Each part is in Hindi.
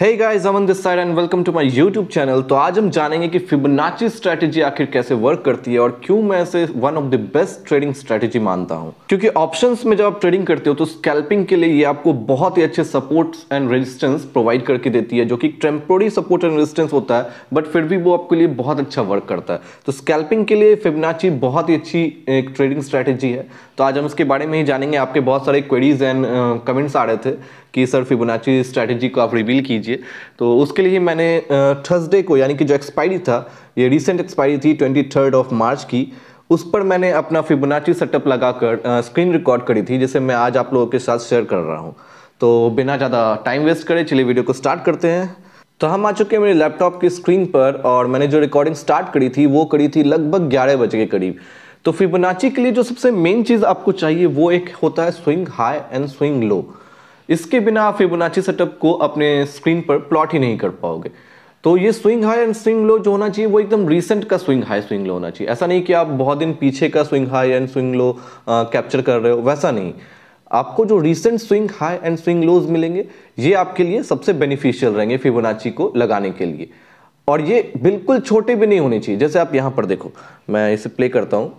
guys, I'm on this side and welcome to my YouTube channel. तो आज हम जानेंगे कि Fibonacci स्ट्रैटेजी आखिर कैसे वर्क करती है और क्यों मैं इसे one of the best trading strategy मानता हूँ क्योंकि options में जब आप ट्रेडिंग करते हो तो स्कैल्पिंग के लिए ये आपको बहुत ही अच्छे support एंड रेजिस्टेंस प्रोवाइड करके देती है जो कि temporary सपोर्ट एंड resistance होता है बट फिर भी वो आपके लिए बहुत अच्छा वर्क करता है तो स्कैल्पिंग के लिए फिबनाची बहुत ही अच्छी एक ट्रेडिंग स्ट्रैटेजी है तो आज हम इसके बारे में ही जानेंगे आपके बहुत सारे क्वेरीज एंड कमेंट्स आ रहे थे कि सर फिबोनाची स्ट्रैटेजी को आप रिवील कीजिए तो उसके लिए मैंने थर्सडे को यानी कि जो एक्सपायरी था ये रिसेंट एक्सपायरी थी ट्वेंटी ऑफ मार्च की उस पर मैंने अपना फिबोनाची सेटअप लगाकर स्क्रीन रिकॉर्ड करी थी जिसे मैं आज आप लोगों के साथ शेयर कर रहा हूँ तो बिना ज़्यादा टाइम वेस्ट करें चलिए वीडियो को स्टार्ट करते हैं तो हम आ चुके हैं मेरे लैपटॉप की स्क्रीन पर और मैंने जो रिकॉर्डिंग स्टार्ट करी थी वो करी थी लगभग ग्यारह बजे के करीब तो फिबोनाची के लिए जो सबसे मेन चीज़ आपको चाहिए वो एक होता है swing high and swing low इसके बिना आप फिबोनाची सेटअप को अपने स्क्रीन पर प्लॉट ही नहीं कर पाओगे तो ये swing high and swing low जो होना चाहिए वो एकदम रिसेंट का स्विंग हाई स्विंग लो होना चाहिए ऐसा नहीं कि आप बहुत दिन पीछे का swing high and swing low capture कर रहे हो वैसा नहीं आपको जो recent swing high and swing lows मिलेंगे ये आपके लिए सबसे बेनिफिशियल रहेंगे फिबोनाची को लगाने के लिए और ये बिल्कुल छोटे भी नहीं होने चाहिए जैसे आप यहाँ पर देखो मैं इसे प्ले करता हूँ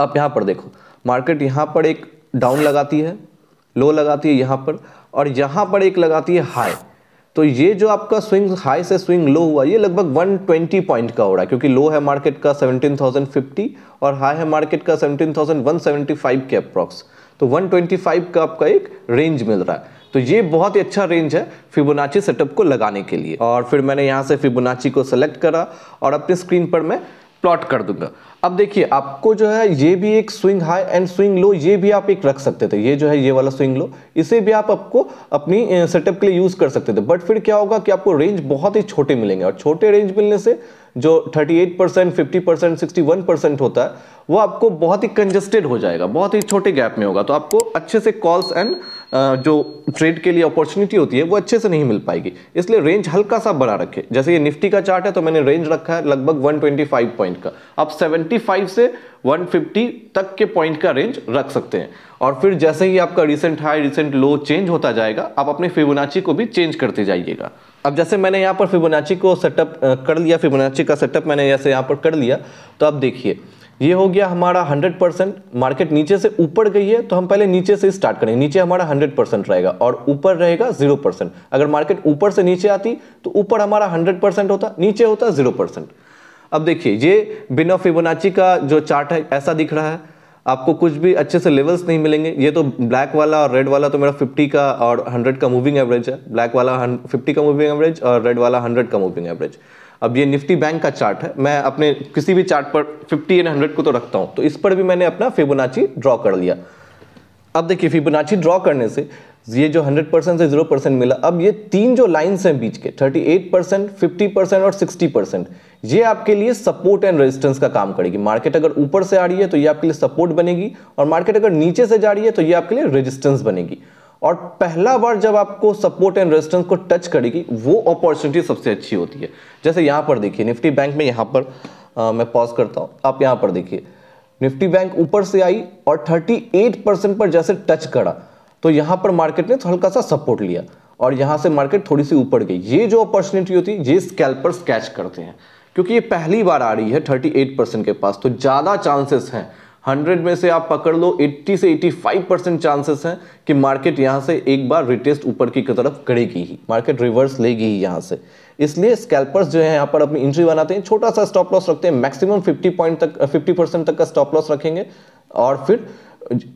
आप यहाँ पर देखो मार्केट यहाँ पर एक डाउन लगाती है लो लगाती है यहाँ पर और यहाँ पर एक लगाती है हाई तो ये जो आपका स्विंग हाई से स्विंग लो हुआ ये लगभग 120 पॉइंट का हो रहा है क्योंकि लो है मार्केट का 17,050 और हाई है मार्केट का 17,175 के अप्रॉक्स तो 125 का आपका एक रेंज मिल रहा है तो ये बहुत ही अच्छा रेंज है फिबोनाची सेटअप को लगाने के लिए और फिर मैंने यहाँ से फिबोनाची को सेलेक्ट करा और अपने स्क्रीन पर मैं प्लॉट कर दूंगा अब देखिए आपको जो है ये भी एक swing high and swing low ये भी आप एक रख सकते थे ये जो है ये वाला स्विंग लो इसे भी आप आपको अपनी सेटअप के लिए यूज़ कर सकते थे बट फिर क्या होगा कि आपको रेंज बहुत ही छोटे मिलेंगे और छोटे रेंज मिलने से जो 38 percent fifty percent sixty percent होता है वो आपको बहुत ही कंजेस्टेड हो जाएगा बहुत ही छोटे गैप में होगा तो आपको अच्छे से कॉल्स एंड जो ट्रेड के लिए अपॉर्चुनिटी होती है वो अच्छे से नहीं मिल पाएगी इसलिए रेंज हल्का सा बड़ा रखे जैसे ये निफ्टी का चार्ट है तो मैंने रेंज रखा है लगभग 125 पॉइंट का आप 75 से 150 तक के पॉइंट का रेंज रख सकते हैं और फिर जैसे ही आपका recent high recent low change होता जाएगा आप अपने फिबोनाची को भी चेंज करते जाइएगा अब जैसे मैंने यहाँ पर फिबोनाची को सेटअप कर लिया फिबोनाची का सेटअप मैंने जैसे यहाँ पर कर लिया तो आप देखिए ये हो गया हमारा 100 परसेंट मार्केट नीचे से ऊपर गई है तो हम पहले नीचे से स्टार्ट करेंगे नीचे हमारा 100 परसेंट रहेगा और ऊपर रहेगा 0 परसेंट अगर मार्केट ऊपर से नीचे आती तो ऊपर हमारा 100 परसेंट होता नीचे होता 0 परसेंट अब देखिए ये बिना फिबोनाची का जो चार्ट है ऐसा दिख रहा है आपको कुछ भी अच्छे से लेवल्स नहीं मिलेंगे ये तो ब्लैक वाला और रेड वाला तो मेरा फिफ्टी का और हंड्रेड का मूविंग एवरेज है ब्लैक वाला फिफ्टी का मूविंग एवरेज और रेड वाला हंड्रेड का मूविंग एवरेज अब ये निफ्टी बैंक का चार्ट है मैं अपने किसी भी चार्ट पर 50 एंड हंड्रेड को तो रखता हूँ तो इस पर भी मैंने अपना फिबोनाची ड्रॉ कर लिया अब देखिए फिबोनाची ड्रॉ करने से ये जो 100 परसेंट से 0 परसेंट मिला अब ये तीन जो लाइन्स हैं बीच के 38 परसेंट फिफ्टी परसेंट और 60 परसेंट ये आपके लिए सपोर्ट एंड रेजिस्टेंस का काम करेगी मार्केट अगर ऊपर से आ रही है तो ये आपके लिए सपोर्ट बनेगी और मार्केट अगर नीचे से जा रही है तो ये आपके लिए रेजिस्टेंस बनेगी और पहला बार जब आपको सपोर्ट एंड रेजिस्टेंस को टच करेगी वो अपॉर्चुनिटी सबसे अच्छी होती है जैसे यहाँ पर देखिए निफ्टी बैंक में यहाँ पर आ, मैं पॉज करता हूँ आप यहाँ पर देखिए निफ्टी बैंक ऊपर से आई और 38 परसेंट पर जैसे टच करा तो यहाँ पर मार्केट ने हल्का सा सपोर्ट लिया और यहाँ से मार्केट थोड़ी सी ऊपर गई ये जो अपॉर्चुनिटी होती है ये स्कैल्पर्स कैच करते हैं क्योंकि ये पहली बार आ रही है थर्टी परसेंट के पास तो ज़्यादा चांसेस हैं 100 में से आप पकड़ लो 80 से 85 परसेंट चांसेस हैं कि मार्केट यहाँ से एक बार रिटेस्ट ऊपर की तरफ करेगी ही मार्केट रिवर्स लेगी ही यहाँ से इसलिए स्कैल्पर्स जो है यहाँ पर अपनी इंट्री बनाते हैं छोटा सा स्टॉप लॉस रखते हैं मैक्सिमम 50 पॉइंट तक 50 परसेंट तक का स्टॉप लॉस रखेंगे और फिर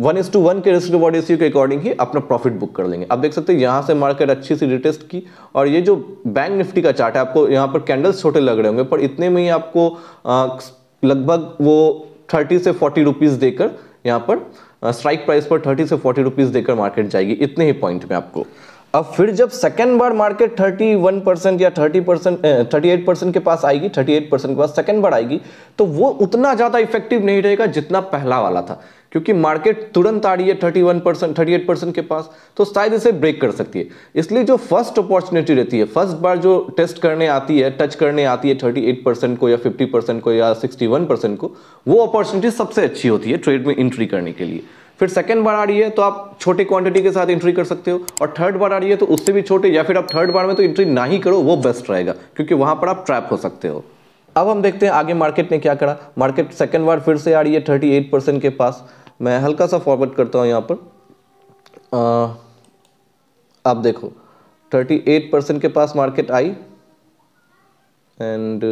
वन इज टू वन के रिस्क रिवॉर्ड रेशियो के अकॉर्डिंग ही अपना प्रॉफिट बुक कर लेंगे आप देख सकते हैं यहाँ से मार्केट अच्छी सी रिटेस्ट की और ये जो बैंक निफ्टी का चार्ट है आपको यहाँ पर कैंडल्स छोटे लग रहे होंगे पर इतने में ही आपको लगभग वो थर्टी से फोर्टी रुपीज़ देकर यहाँ पर स्ट्राइक प्राइस पर थर्टी से फोर्टी रुपीज़ देकर मार्केट जाएगी इतने ही पॉइंट में आपको अब फिर जब सेकेंड बार मार्केट 31 परसेंट या 30 परसेंट थर्टी एट परसेंट के पास आएगी 38 परसेंट के पास सेकेंड बार आएगी तो वो उतना ज़्यादा इफेक्टिव नहीं रहेगा जितना पहला वाला था क्योंकि मार्केट तुरंत आ रही है 31 परसेंट थर्टी परसेंट के पास तो शायद इसे ब्रेक कर सकती है इसलिए जो फर्स्ट अपॉर्चुनिटी रहती है फर्स्ट बार जो टेस्ट करने आती है टच करने आती है एट परसेंट को या फिफ्टी परसेंट को या वन परसेंट को वो अपॉर्चुनिटी सबसे अच्छी होती है ट्रेड में एंट्री करने के लिए फिर सेकंड बार आ रही है तो आप छोटे क्वांटिटी के साथ एंट्री कर सकते हो और थर्ड बार आ रही है तो उससे भी छोटे या फिर आप थर्ड बार में तो एंट्री ना ही करो वो बेस्ट रहेगा क्योंकि वहां पर आप ट्रैप हो सकते हो अब हम देखते हैं आगे मार्केट ने क्या करा मार्केट सेकेंड बार फिर से आ रही है थर्टी एट परसेंट के पास मैं हल्का सा फॉरवर्ड करता हूँ यहाँ पर आप देखो थर्टी एट परसेंट के पास मार्केट आई एंड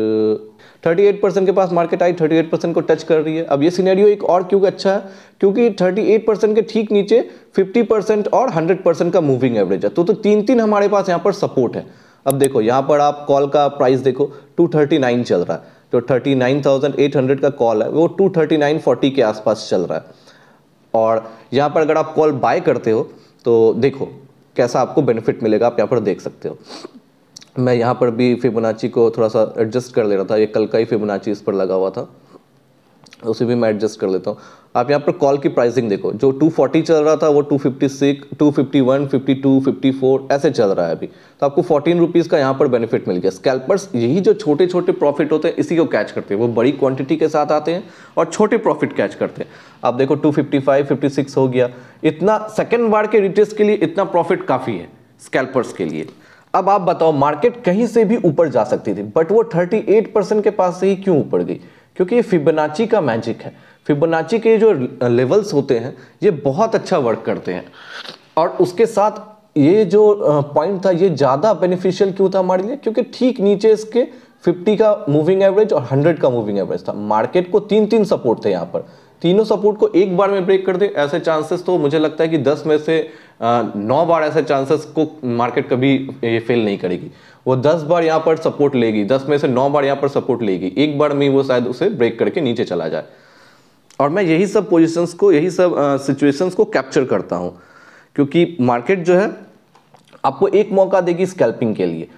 थर्टी एट परसेंट के पास मार्केट आई थर्टी एट परसेंट को टच कर रही है अब ये सीनेरियो एक और क्योंकि अच्छा है क्योंकि थर्टी एट परसेंट के ठीक नीचे फिफ्टी परसेंट और हंड्रेड परसेंट का मूविंग एवरेज है तो तो तीन तीन हमारे पास यहाँ पर सपोर्ट है अब देखो यहाँ पर आप कॉल का प्राइस देखो टू थर्टी नाइन चल रहा है जो thirty nine thousand eight hundred का कॉल है वो टू थर्टी नाइन फोर्टी के आसपास चल रहा है और यहाँ पर अगर आप कॉल बाय करते हो तो देखो कैसा आपको बेनिफिट मिलेगा आप यहाँ पर देख सकते हो मैं यहाँ पर भी फिबोनाची को थोड़ा सा एडजस्ट कर ले रहा था ये कल का ही फिबोनाची इस पर लगा हुआ था उसे भी मैं एडजस्ट कर लेता हूँ आप यहाँ पर कॉल की प्राइसिंग देखो जो 240 चल रहा था वो 256, 251, 52, 54 ऐसे चल रहा है अभी तो आपको फोर्टीन रुपीज़ का यहाँ पर बेनिफिट मिल गया स्कैल्पर्स यही जो छोटे छोटे प्रॉफिट होते हैं इसी को कैच करते हैं वो बड़ी क्वांटिटी के साथ आते हैं और छोटे प्रॉफिट कैच करते हैं आप देखो टू फिफ्टी हो गया इतना सेकेंड बार के रिटेस्ट के लिए इतना प्रॉफिट काफ़ी है स्कैल्पर्स के लिए अब आप बताओ मार्केट कहीं से भी ऊपर जा सकती थी बट वो 38 परसेंट के पास से ही क्यों ऊपर गई क्योंकि ये फिबोनाची का मैजिक है फिबोनाची के जो लेवल्स होते हैं ये बहुत अच्छा वर्क करते हैं और उसके साथ ये जो पॉइंट था ये ज़्यादा बेनिफिशियल क्यों था हमारे लिए क्योंकि ठीक नीचे इसके 50 का मूविंग एवरेज और 100 का मूविंग एवरेज था मार्केट को तीन तीन सपोर्ट थे यहाँ पर तीनों सपोर्ट को एक बार में ब्रेक कर दे ऐसे चांसेस तो मुझे लगता है कि 10 में से नौ बार ऐसे चांसेस को मार्केट कभी ये फेल नहीं करेगी वो दस बार यहाँ पर सपोर्ट लेगी दस में से नौ बार यहाँ पर सपोर्ट लेगी एक बार में वो शायद उसे ब्रेक करके नीचे चला जाए और मैं यही सब पोजिशंस को यही सब सिचुएशंस को कैप्चर करता हूँ क्योंकि मार्केट जो है आपको एक मौका देगी स्कैल्पिंग के लिए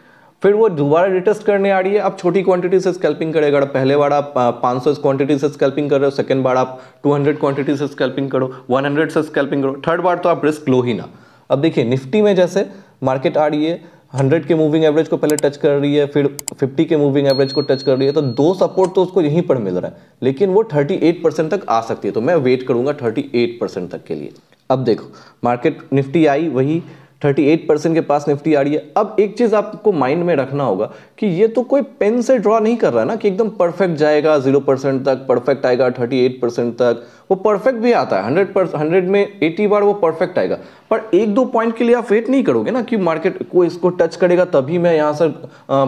फिर वो दोबारा रिटेस्ट करने आ रही है आप छोटी क्वांटिटी से स्कैल्पिंग करेगा अगर पहले बार आप पाँच सौ क्वांटिटी से स्कैल्पिंग कर रहे हो सेकंड बार आप 200 क्वांटिटी से स्कैल्पिंग करो 100 से स्कैल्पिंग करो थर्ड बार तो आप रिस्क लो ही ना अब देखिए निफ्टी में जैसे मार्केट आ रही है हंड्रेड के मूविंग एवरेज को पहले टच कर रही है फिर फिफ्टी के मूविंग एवरेज को टच कर रही है तो दो सपोर्ट तो उसको यहीं पर मिल रहा है लेकिन वो थर्टी परसेंट तक आ सकती है तो मैं वेट करूंगा थर्टी परसेंट तक के लिए अब देखो मार्केट निफ्टी आई वही 38 परसेंट के पास निफ्टी आ रही है अब एक चीज़ आपको माइंड में रखना होगा कि ये तो कोई पेन से ड्रॉ नहीं कर रहा है ना कि एकदम परफेक्ट जाएगा जीरो परसेंट तक परफेक्ट आएगा 38 परसेंट तक वो परफेक्ट भी आता है 100 पर हंड्रेड में 80 बार वो परफेक्ट आएगा पर एक दो पॉइंट के लिए आप वेट नहीं करोगे ना कि मार्केट को इसको टच करेगा तभी मैं यहाँ से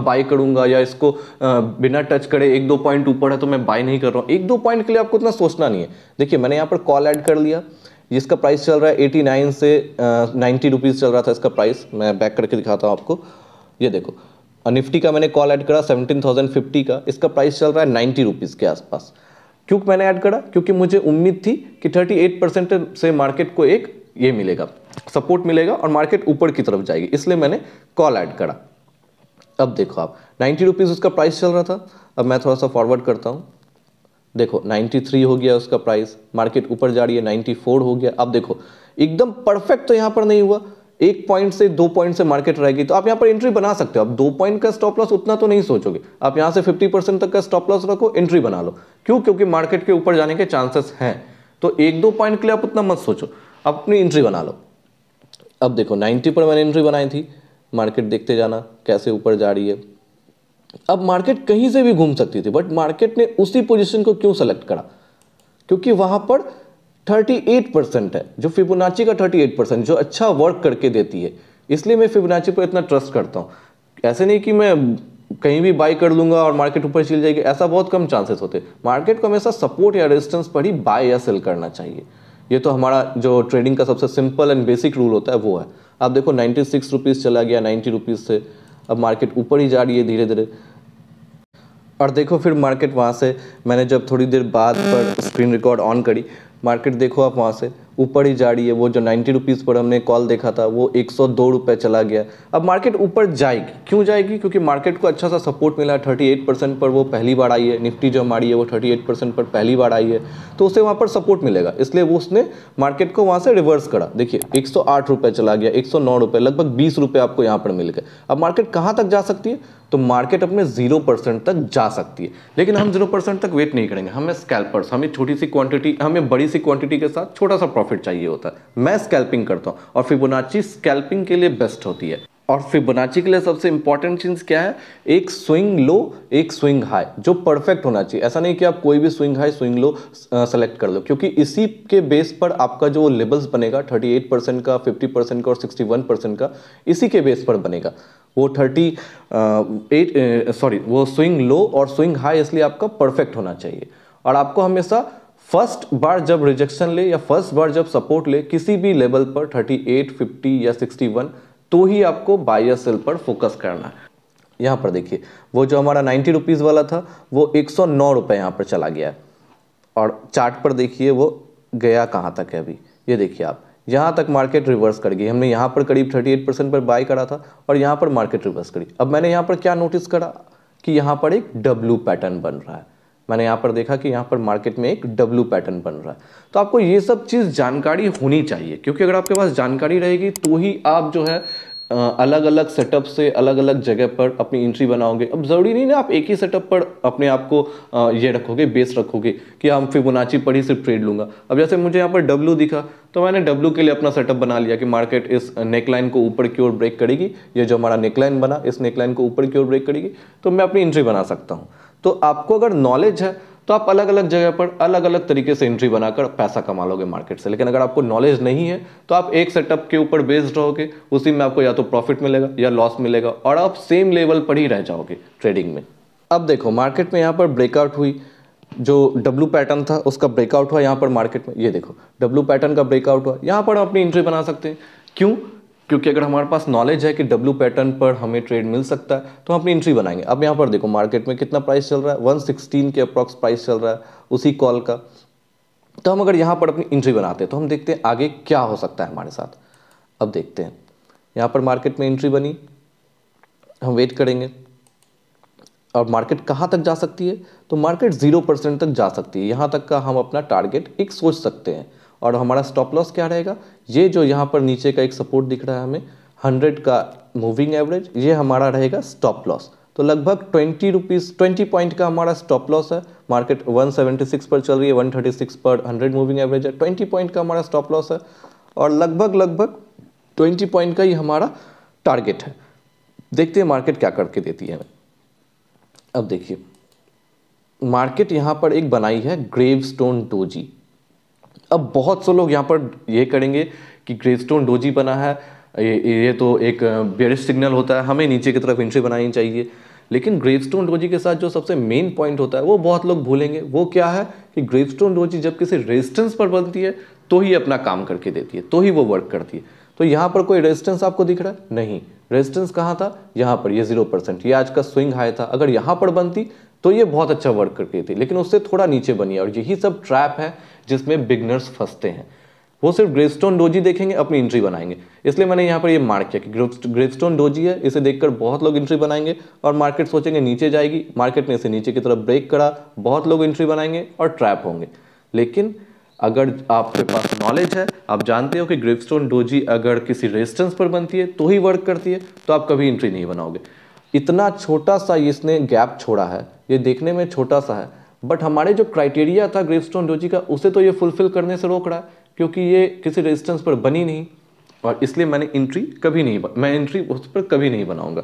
बाय करूंगा या इसको बिना टच करे एक दो पॉइंट ऊपर है तो मैं बाय नहीं कर रहा हूँ एक दो पॉइंट के लिए आपको उतना सोचना नहीं है देखिए मैंने यहाँ पर कॉल ऐड कर लिया जिसका प्राइस चल रहा है एटी नाइन से नाइन्टी रुपीज़ चल रहा था इसका प्राइस मैं बैक करके दिखाता हूँ आपको ये देखो निफ्टी का मैंने कॉल ऐड करा सेवेंटीन थाउजेंड फिफ्टी का इसका प्राइस चल रहा है नाइन्टी रुपीज़ के आसपास क्यों मैंने ऐड करा क्योंकि मुझे उम्मीद थी कि थर्टी एट परसेंट से मार्केट को एक ये मिलेगा सपोर्ट मिलेगा और मार्केट ऊपर की तरफ जाएगी इसलिए मैंने कॉल ऐड करा अब देखो आप नाइन्टी रुपीज़ उसका प्राइस चल रहा था अब मैं थोड़ा सा फॉरवर्ड करता हूँ देखो 93 हो गया उसका प्राइस मार्केट ऊपर जा रही है 94 हो गया अब देखो एकदम परफेक्ट तो यहाँ पर नहीं हुआ एक पॉइंट से दो पॉइंट से मार्केट रहेगी तो आप यहाँ पर एंट्री बना सकते हो आप दो पॉइंट का स्टॉप लॉस उतना तो नहीं सोचोगे आप यहाँ से 50 परसेंट तक का स्टॉप लॉस रखो एंट्री बना लो क्यों क्योंकि मार्केट के ऊपर जाने के चांसेस हैं तो एक दो पॉइंट के लिए आप उतना मत सोचो आप अपनी एंट्री बना लो अब देखो नाइन्टी पर मैंने एंट्री बनाई थी मार्केट देखते जाना कैसे ऊपर जा रही है अब मार्केट कहीं से भी घूम सकती थी बट मार्केट ने उसी पोजीशन को क्यों सेलेक्ट करा क्योंकि वहां पर 38 परसेंट है जो फिबोनाची का 38 परसेंट जो अच्छा वर्क करके देती है इसलिए मैं फिबोनाची पर इतना ट्रस्ट करता हूँ ऐसे नहीं कि मैं कहीं भी बाई कर लूंगा और मार्केट ऊपर चल जाएगी ऐसा बहुत कम चांसेस होते मार्केट को हमेशा सपोर्ट या रेजिस्टेंस पर ही बाय या सेल करना चाहिए ये तो हमारा जो ट्रेडिंग का सबसे सिंपल एंड बेसिक रूल होता है वो है आप देखो नाइन्टी सिक्स रुपीज़ चला गया नाइन्टी रुपीज़ से अब मार्केट ऊपर ही जा रही है धीरे धीरे और देखो फिर मार्केट वहाँ से मैंने जब थोड़ी देर बाद पर स्क्रीन रिकॉर्ड ऑन करी मार्केट देखो आप वहाँ से ऊपर ही जा रही है वो जो नाइन्टी रुपीज़ पर हमने कॉल देखा था वो एक सौ दो रुपये चला गया अब मार्केट ऊपर जाएगी क्यों जाएगी क्योंकि मार्केट को अच्छा सा सपोर्ट मिला थर्टी एट परसेंट पर वो पहली बार आई है निफ्टी जो हमारी है वो थर्टी एट परसेंट पर पहली बार आई है तो उसे वहाँ पर सपोर्ट मिलेगा इसलिए वो उसने मार्केट को वहाँ से रिवर्स करा देखिए एक सौ आठ रुपये चला गया एक सौ नौ रुपये लगभग बीस रुपये आपको यहाँ पर मिल गए अब मार्केट कहाँ तक जा सकती है तो मार्केट अपने जीरो परसेंट तक जा सकती है लेकिन हम जीरो परसेंट तक वेट नहीं करेंगे हमें स्कैल्पर्स हमें छोटी सी क्वांटिटी हमें बड़ी सी क्वांटिटी के साथ छोटा सा प्रॉफिट चाहिए होता है मैं स्कैल्पिंग करता हूँ और फिबोनाची स्कैल्पिंग के लिए बेस्ट होती है और फिबोनाची के लिए सबसे इंपॉर्टेंट चीज़ क्या है एक स्विंग लो एक स्विंग हाई जो परफेक्ट होना चाहिए ऐसा नहीं कि आप कोई भी swing high swing low select कर लो क्योंकि इसी के बेस पर आपका जो लेबल्स बनेगा 38 परसेंट का 50 परसेंट का और 61 परसेंट का इसी के बेस पर बनेगा वो थर्टी एट सॉरी वो स्विंग लो और स्विंग हाई इसलिए आपका परफेक्ट होना चाहिए और आपको हमेशा फर्स्ट बार जब रिजेक्शन ले या फर्स्ट बार जब सपोर्ट ले किसी भी लेवल पर 38, 50 या 61 तो ही आपको बायर सेल पर फोकस करना है यहाँ पर देखिए वो जो हमारा नाइन्टी रुपीज़ वाला था वो एक सौ नौ रुपये यहाँ पर चला गया है और चार्ट पर देखिए वो गया कहाँ तक है अभी ये देखिए आप यहाँ तक मार्केट रिवर्स कर गई हमने यहाँ पर करीब 38 परसेंट पर बाई करा था और यहाँ पर मार्केट रिवर्स करी अब मैंने यहाँ पर क्या नोटिस करा कि यहाँ पर एक डब्लू पैटर्न बन रहा है मैंने यहाँ पर देखा कि यहाँ पर मार्केट में एक डब्लू पैटर्न बन रहा है तो आपको ये सब चीज़ जानकारी होनी चाहिए क्योंकि अगर आपके पास जानकारी रहेगी तो ही आप जो है अलग अलग सेटअप से अलग अलग जगह पर अपनी एंट्री बनाओगे अब ज़रूरी नहीं ना आप एक ही सेटअप पर अपने आप को ये रखोगे बेस रखोगे कि हम हाँ, फिबोनाची पर ही सिर्फ ट्रेड लूँगा अब जैसे मुझे यहाँ पर डब्लू दिखा तो मैंने डब्लू के लिए अपना सेटअप बना लिया कि मार्केट इस नेकलाइन को ऊपर की ओर ब्रेक करेगी ये जो हमारा नेकलाइन बना इस नेकलाइन को ऊपर की ओर ब्रेक करेगी तो मैं अपनी एंट्री बना सकता हूँ तो आपको अगर नॉलेज है तो आप अलग अलग जगह पर अलग अलग तरीके से एंट्री बनाकर पैसा कमा लोगे मार्केट से लेकिन अगर आपको नॉलेज नहीं है तो आप एक सेटअप के ऊपर बेस्ड रहोगे उसी में आपको या तो प्रॉफिट मिलेगा या लॉस मिलेगा और आप सेम लेवल पर ही रह जाओगे ट्रेडिंग में अब देखो मार्केट में यहाँ पर ब्रेकआउट हुई जो डब्लू पैटर्न था उसका ब्रेकआउट हुआ यहाँ पर मार्केट में ये देखो डब्लू पैटर्न का ब्रेकआउट हुआ यहाँ पर हम अपनी एंट्री बना सकते हैं क्यों क्योंकि अगर हमारे पास नॉलेज है कि डब्ल्यू पैटर्न पर हमें ट्रेड मिल सकता है तो हम अपनी एंट्री बनाएंगे अब यहाँ पर देखो मार्केट में कितना प्राइस चल रहा है वन सिक्सटीन के अप्रॉक्स प्राइस चल रहा है उसी कॉल का तो हम अगर यहाँ पर अपनी एंट्री बनाते हैं तो हम देखते हैं आगे क्या हो सकता है हमारे साथ अब देखते हैं यहाँ पर मार्केट में एंट्री बनी हम वेट करेंगे और मार्केट कहाँ तक जा सकती है तो मार्केट जीरो परसेंट तक जा सकती है यहाँ तक का हम अपना टारगेट एक सोच सकते हैं और हमारा स्टॉप लॉस क्या रहेगा ये जो यहाँ पर नीचे का एक सपोर्ट दिख रहा है हमें हंड्रेड का मूविंग एवरेज ये हमारा रहेगा स्टॉप लॉस तो लगभग ट्वेंटी रुपीज़ ट्वेंटी पॉइंट का हमारा स्टॉप लॉस है मार्केट 176 पर चल रही है 136 पर 100 मूविंग एवरेज है ट्वेंटी पॉइंट का हमारा स्टॉप लॉस है और लगभग लगभग ट्वेंटी पॉइंट का ही हमारा टारगेट है देखते हैं मार्केट क्या करके देती है अब देखिए मार्केट यहाँ पर एक बनाई है ग्रेव स्टोन जी अब बहुत से लोग यहाँ पर ये करेंगे कि ग्रेस्टोन डोजी बना है ये, ये तो एक बेरिश सिग्नल होता है हमें नीचे की तरफ एंट्री बनानी चाहिए लेकिन ग्रेवस्टोन डोजी के साथ जो सबसे मेन पॉइंट होता है वो बहुत लोग भूलेंगे वो क्या है कि ग्रेवस्टोन डोजी जब किसी रेजिस्टेंस पर बनती है तो ही अपना काम करके देती है तो ही वो वर्क करती है तो यहाँ पर कोई रेजिस्टेंस आपको दिख रहा है नहीं रेजिस्टेंस कहाँ था यहाँ पर ये जीरो परसेंट ये आज का स्विंग हाई था अगर यहाँ पर बनती तो ये बहुत अच्छा वर्क करती थी लेकिन उससे थोड़ा नीचे बनी और यही सब ट्रैप है जिसमें बिगनर्स फंसते हैं वो सिर्फ ग्रेवस्टोन डोजी देखेंगे अपनी इंट्री बनाएंगे इसलिए मैंने यहाँ पर ये मार्क किया कि ग्रेवस्टोन डोजी है इसे देखकर बहुत लोग इंट्री बनाएंगे और मार्केट सोचेंगे नीचे जाएगी मार्केट ने इसे नीचे की तरफ ब्रेक करा बहुत लोग इंट्री बनाएंगे और ट्रैप होंगे लेकिन अगर आपके पास नॉलेज है आप जानते हो कि ग्रेवस्टोन डोजी अगर किसी रेजिस्टेंस पर बनती है तो ही वर्क करती है तो आप कभी इंट्री नहीं बनाओगे इतना छोटा सा इसने गैप छोड़ा है ये देखने में छोटा सा है बट हमारे जो क्राइटेरिया था ग्रेवस्टोन स्टोन डोजी का उसे तो ये फुलफिल करने से रोक रहा है क्योंकि ये किसी रेजिस्टेंस पर बनी नहीं और इसलिए मैंने एंट्री कभी नहीं मैं एंट्री उस पर कभी नहीं बनाऊंगा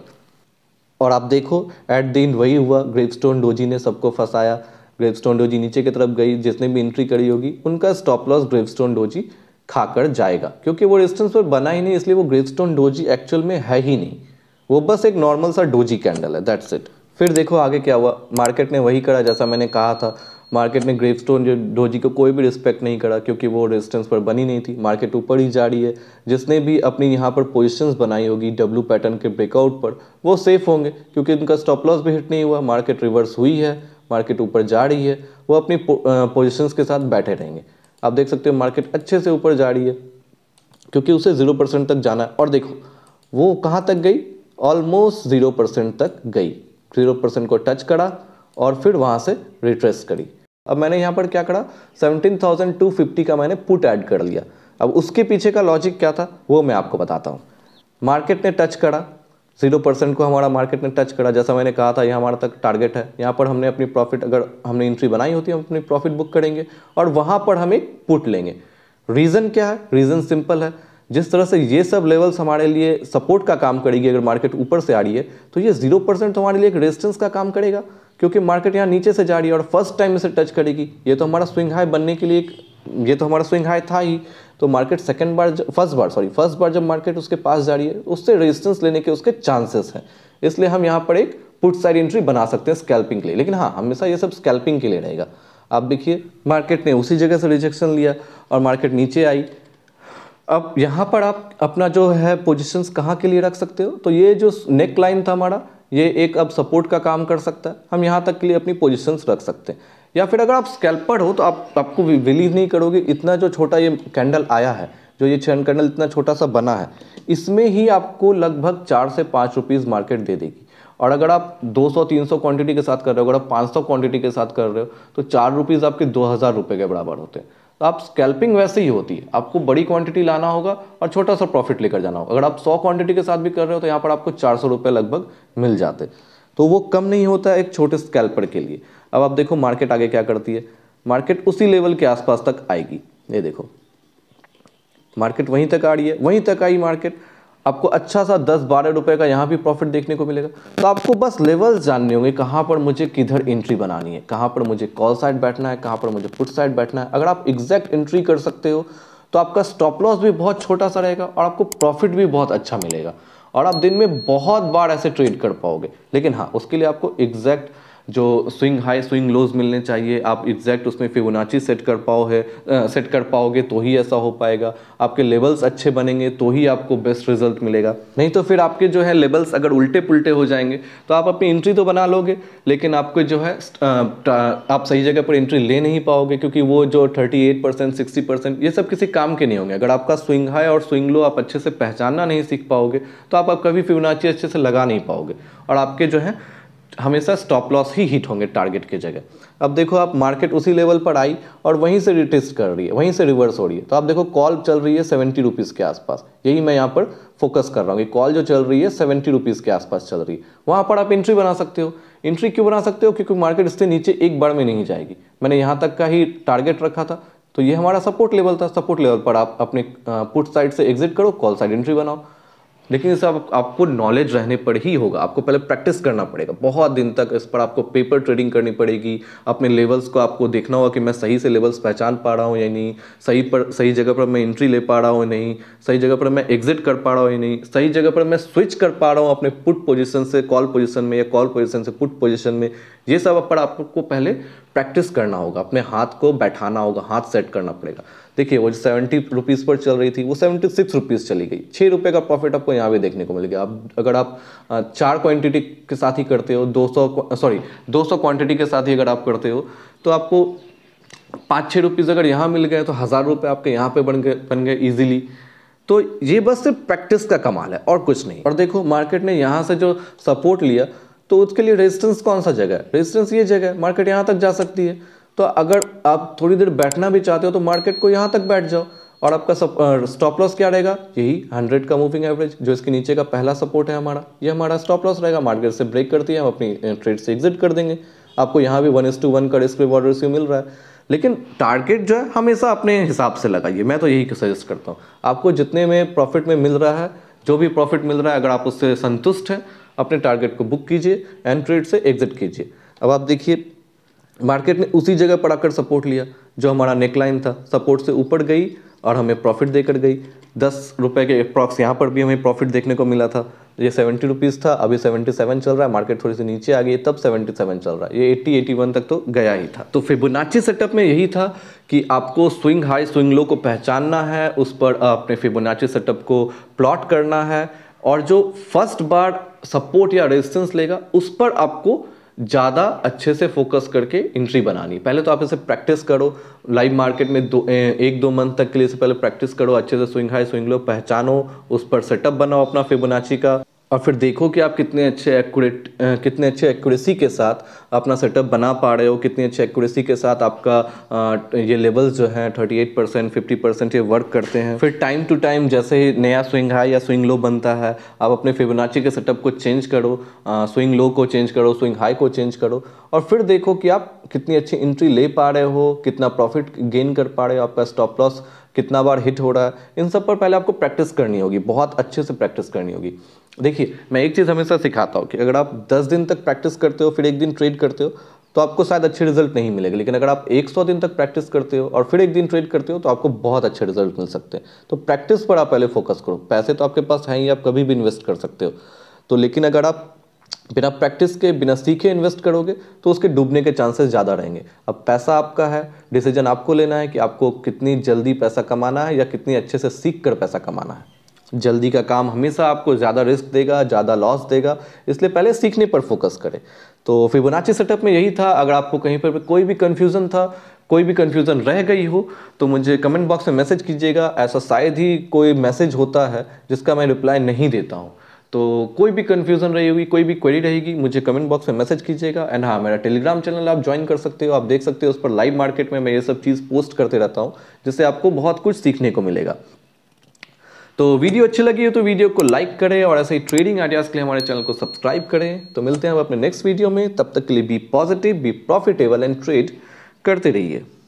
और आप देखो एट द एंड वही हुआ ग्रेवस्टोन स्टोन डोजी ने सबको फंसाया ग्रेवस्टोन स्टोन डोजी नीचे की तरफ गई जिसने भी एंट्री करी होगी उनका stop loss gravestone stone doji खाकर जाएगा क्योंकि वो रेजिस्टेंस पर बना ही नहीं इसलिए वो ग्रेव स्टोन डोजी एक्चुअल में है ही नहीं वो बस एक नॉर्मल सा डोजी कैंडल है दैट्स इट फिर देखो आगे क्या हुआ मार्केट ने वही करा जैसा मैंने कहा था मार्केट ने ग्रेव स्टोन जो डोजी को कोई भी रिस्पेक्ट नहीं करा क्योंकि वो रेजिस्टेंस पर बनी नहीं थी मार्केट ऊपर ही जा रही है जिसने भी अपनी यहाँ पर पोजीशंस बनाई होगी डब्ल्यू पैटर्न के ब्रेकआउट पर वो सेफ होंगे क्योंकि उनका स्टॉप लॉस भी हिट नहीं हुआ मार्केट रिवर्स हुई है मार्केट ऊपर जा रही है वो अपनी पोजिशंस के साथ बैठे रहेंगे आप देख सकते हो मार्केट अच्छे से ऊपर जा रही है क्योंकि उसे ज़ीरो परसेंट तक जाना है और देखो वो कहाँ तक गई ऑलमोस्ट ज़ीरो परसेंट तक गई जीरो परसेंट को टच करा और फिर वहाँ से रिट्रेस करी अब मैंने यहाँ पर क्या करा थाउजेंड टू फिफ्टी का मैंने पुट ऐड कर लिया अब उसके पीछे का लॉजिक क्या था वो मैं आपको बताता हूँ मार्केट ने टच करा जीरो परसेंट को हमारा मार्केट ने टच करा जैसा मैंने कहा था यहाँ हमारा तक टारगेट है यहाँ पर हमने अपनी प्रॉफिट अगर हमने एंट्री बनाई होती है हम अपनी प्रॉफिट बुक करेंगे और वहाँ पर हम एक पुट लेंगे रीज़न क्या है रीज़न सिंपल है जिस तरह से ये सब लेवल्स हमारे लिए सपोर्ट का काम करेगी अगर मार्केट ऊपर से आ रही है तो ये जीरो तो परसेंट हमारे लिए एक रेजिस्टेंस का काम करेगा क्योंकि मार्केट यहाँ नीचे से जा रही है और फर्स्ट टाइम इसे टच करेगी ये तो हमारा स्विंग हाई बनने के लिए एक ये तो हमारा स्विंग हाई था ही तो मार्केट सेकेंड बार फर्स्ट बार सॉरी फर्स्ट बार जब मार्केट उसके पास जा रही है उससे रेजिस्टेंस लेने के उसके चांसेस हैं इसलिए हम यहाँ पर एक पुट साइड एंट्री बना सकते हैं स्कैल्पिंग के लिए लेकिन हाँ हमेशा ये सब स्कैल्पिंग के लिए रहेगा आप देखिए मार्केट ने उसी जगह से रिजेक्शन लिया और मार्केट नीचे आई अब यहाँ पर आप अपना जो है पोजिशंस कहाँ के लिए रख सकते हो तो ये जो नेक लाइन था हमारा ये एक अब सपोर्ट का काम कर सकता है हम यहाँ तक के लिए अपनी पोजिशंस रख सकते हैं या फिर अगर आप स्कैल्पर हो तो आप आपको बिलीव नहीं करोगे इतना जो छोटा ये कैंडल आया है जो ये चैन कैंडल इतना छोटा सा बना है इसमें ही आपको लगभग चार से पाँच रुपीज़ मार्केट दे देगी और अगर आप 200-300 क्वांटिटी के साथ कर रहे हो अगर आप 500 क्वांटिटी के साथ कर रहे हो तो चार रुपीज़ आपके दो हज़ार रुपये के बराबर होते हैं तो आप स्कैल्पिंग वैसे ही होती है आपको बड़ी क्वांटिटी लाना होगा और छोटा सा प्रॉफिट लेकर जाना होगा अगर आप 100 क्वांटिटी के साथ भी कर रहे हो तो यहाँ पर आपको चार सौ लगभग मिल जाते तो वो कम नहीं होता एक छोटे स्कैल्पर के लिए अब आप देखो मार्केट आगे क्या करती है मार्केट उसी लेवल के आसपास तक आएगी ये देखो मार्केट वहीं तक आ रही है वहीं तक आई मार्केट आपको अच्छा सा दस बारह रुपए का यहाँ भी प्रॉफिट देखने को मिलेगा तो आपको बस लेवल्स जानने होंगे कहाँ पर मुझे किधर एंट्री बनानी है कहाँ पर मुझे कॉल साइड बैठना है कहाँ पर मुझे पुट साइड बैठना है अगर आप एग्जैक्ट एंट्री कर सकते हो तो आपका स्टॉप लॉस भी बहुत छोटा सा रहेगा और आपको प्रॉफिट भी बहुत अच्छा मिलेगा और आप दिन में बहुत बार ऐसे ट्रेड कर पाओगे लेकिन हाँ उसके लिए आपको एग्जैक्ट जो स्विंग हाई स्विंग लोज मिलने चाहिए आप एग्जैक्ट उसमें फिबोनाची सेट कर पाओ है सेट कर पाओगे तो ही ऐसा हो पाएगा आपके लेवल्स अच्छे बनेंगे तो ही आपको बेस्ट रिजल्ट मिलेगा नहीं तो फिर आपके जो है लेवल्स अगर उल्टे पुलटे हो जाएंगे तो आप अपनी एंट्री तो बना लोगे लेकिन आपको जो है आप सही जगह पर एंट्री ले नहीं पाओगे क्योंकि वो जो thirty eight percent sixty percent ये सब किसी काम के नहीं होंगे अगर आपका स्विंग हाई और स्विंग लो आप अच्छे से पहचानना नहीं सीख पाओगे तो आप, आप कभी फिबोनाची अच्छे से लगा नहीं पाओगे और आपके जो है हमेशा स्टॉप लॉस ही हिट होंगे टारगेट की जगह अब देखो आप मार्केट उसी लेवल पर आई और वहीं से रिटेस्ट कर रही है वहीं से रिवर्स हो रही है तो आप देखो कॉल चल रही है सेवेंटी रुपीज़ के आसपास यही मैं यहाँ पर फोकस कर रहा हूँ कि कॉल जो चल रही है सेवेंटी रुपीज़ के आसपास चल रही है वहाँ पर आप एंट्री बना सकते हो एंट्री क्यों बना सकते हो क्योंकि मार्केट इससे नीचे एक बार में नहीं जाएगी मैंने यहाँ तक का ही टारगेट रखा था तो ये हमारा सपोर्ट लेवल था सपोर्ट लेवल पर आप अपने पुट साइड से एग्जिट करो कॉल साइड एंट्री बनाओ लेकिन इसे आप, आपको नॉलेज रहने पर ही होगा आपको पहले प्रैक्टिस करना पड़ेगा बहुत दिन तक इस पर आपको पेपर ट्रेडिंग करनी पड़ेगी अपने लेवल्स को आपको देखना होगा कि मैं सही से लेवल्स पहचान पा रहा हूँ या नहीं सही पर सही जगह पर मैं एंट्री ले पा रहा हूँ या नहीं सही जगह पर मैं एग्जिट कर पा रहा हूँ या नहीं सही जगह पर मैं स्विच कर पा रहा हूँ अपने पुट पोजिशन से कॉल पोजिशन में या कॉल पोजिशन से पुट पोजिशन में ये सब पर आपको पहले प्रैक्टिस करना होगा अपने हाथ को बैठाना होगा हाथ सेट करना पड़ेगा देखिए वो जो सेवेंटी रुपीज़ पर चल रही थी वो सेवेंटी सिक्स रुपीज़ चली गई छः रुपये का प्रॉफिट आपको यहाँ भी देखने को मिल गया अब अगर आप चार क्वांटिटी के साथ ही करते हो दो सौ सॉरी दो सौ क्वान्टिटी के साथ ही अगर आप करते हो तो आपको पाँच छः रुपीज़ अगर यहाँ मिल गए तो हज़ार रुपये आपके यहाँ पे बन गए बन गए ईजिली तो ये बस सिर्फ प्रैक्टिस का कमाल है और कुछ नहीं और देखो मार्केट ने यहाँ से जो सपोर्ट लिया तो उसके लिए रेजिस्टेंस कौन सा जगह है रेजिस्टेंस ये जगह है मार्केट यहाँ तक जा सकती है तो अगर आप थोड़ी देर बैठना भी चाहते हो तो मार्केट को यहाँ तक बैठ जाओ और आपका स्टॉप लॉस क्या रहेगा यही 100 का मूविंग एवरेज जो इसके नीचे का पहला सपोर्ट है हमारा ये हमारा स्टॉप लॉस रहेगा मार्केट से ब्रेक करती है हम अपनी ट्रेड से एग्जिट कर देंगे आपको यहाँ भी वन एस टू वन का रिस्क रिवॉर्ड रेशियो मिल रहा है लेकिन टारगेट जो है हमेशा अपने हिसाब से लगाइए मैं तो यही सजेस्ट करता हूँ आपको जितने में प्रॉफिट में मिल रहा है जो भी प्रॉफिट मिल रहा है अगर आप उससे संतुष्ट हैं अपने टारगेट को बुक कीजिए एंड ट्रेड से एग्जिट कीजिए अब आप देखिए मार्केट ने उसी जगह पर आकर सपोर्ट लिया जो हमारा नेकलाइन था सपोर्ट से ऊपर गई और हमें प्रॉफिट देकर गई दस रुपये के अप्रॉक्स यहाँ पर भी हमें प्रॉफिट देखने को मिला था ये सेवेंटी रुपीज़ था अभी सेवेंटी सेवन चल रहा है मार्केट थोड़ी सी नीचे आ गई तब सेवेंटी सेवन चल रहा है ये एट्टी एटी वन तक तो गया ही था तो फिबोनाची सेटअप में यही था कि आपको स्विंग हाई स्विंग लो को पहचानना है उस पर अपने फिबोनाची सेटअप को प्लॉट करना है और जो फर्स्ट बार सपोर्ट या रेजिस्टेंस लेगा उस पर आपको ज़्यादा अच्छे से फोकस करके एंट्री बनानी पहले तो आप इसे प्रैक्टिस करो लाइव मार्केट में दो एक दो मंथ तक के लिए से पहले प्रैक्टिस करो अच्छे से स्विंग हाई स्विंग लो पहचानो उस पर सेटअप बनाओ अपना फिबोनाची का और फिर देखो कि आप कितने अच्छे एक्यूरेट कितने अच्छे एक्यूरेसी के साथ अपना सेटअप बना पा रहे हो कितनी अच्छी एक्यूरेसी के साथ आपका ये लेवल्स जो हैं 38 परसेंट फिफ्टी परसेंट ये वर्क करते हैं फिर टाइम टू टाइम जैसे ही नया स्विंग हाई या स्विंग लो बनता है आप अपने फिबोनाची के सेटअप को चेंज करो स्विंग लो को चेंज करो स्विंग हाई को चेंज करो और फिर देखो कि आप कितनी अच्छी एंट्री ले पा रहे हो कितना प्रॉफिट गेन कर पा रहे हो आपका स्टॉप लॉस कितना बार हिट हो रहा है इन सब पर पहले आपको प्रैक्टिस करनी होगी बहुत अच्छे से प्रैक्टिस करनी होगी देखिए मैं एक चीज़ हमेशा सिखाता हूँ कि अगर आप 10 दिन तक प्रैक्टिस करते हो फिर एक दिन ट्रेड करते हो तो आपको शायद अच्छे रिजल्ट नहीं मिलेंगे लेकिन अगर आप 100 दिन तक प्रैक्टिस करते हो और फिर एक दिन ट्रेड करते हो तो आपको बहुत अच्छे रिजल्ट मिल सकते हैं तो प्रैक्टिस पर आप पहले फोकस करो पैसे तो आपके पास हैं ही आप कभी भी इन्वेस्ट कर सकते हो तो लेकिन अगर आप बिना प्रैक्टिस के बिना सीखे इन्वेस्ट करोगे तो उसके डूबने के चांसेस ज़्यादा रहेंगे अब पैसा आपका है डिसीजन आपको लेना है कि आपको कितनी जल्दी पैसा कमाना है या कितनी अच्छे से सीख कर पैसा कमाना है जल्दी का काम हमेशा आपको ज़्यादा रिस्क देगा ज़्यादा लॉस देगा इसलिए पहले सीखने पर फोकस करें तो फिबोनाची सेटअप में यही था अगर आपको कहीं पर कोई भी कन्फ्यूज़न था कोई भी कन्फ्यूज़न रह गई हो तो मुझे कमेंट बॉक्स में मैसेज कीजिएगा ऐसा शायद ही कोई मैसेज होता है जिसका मैं रिप्लाई नहीं देता हूँ तो कोई भी कन्फ्यूजन रही होगी कोई भी क्वेरी रहेगी मुझे कमेंट बॉक्स में मैसेज कीजिएगा एंड हाँ मेरा टेलीग्राम चैनल आप ज्वाइन कर सकते हो आप देख सकते हो उस पर लाइव मार्केट में मैं ये सब चीज़ पोस्ट करते रहता हूँ जिससे आपको बहुत कुछ सीखने को मिलेगा तो वीडियो अच्छी लगी हो तो वीडियो को लाइक करें और ऐसे ही ट्रेडिंग आइडियाज़ के लिए हमारे चैनल को सब्सक्राइब करें तो मिलते हैं अब अपने नेक्स्ट वीडियो में तब तक के लिए be positive be profitable and trade करते रहिए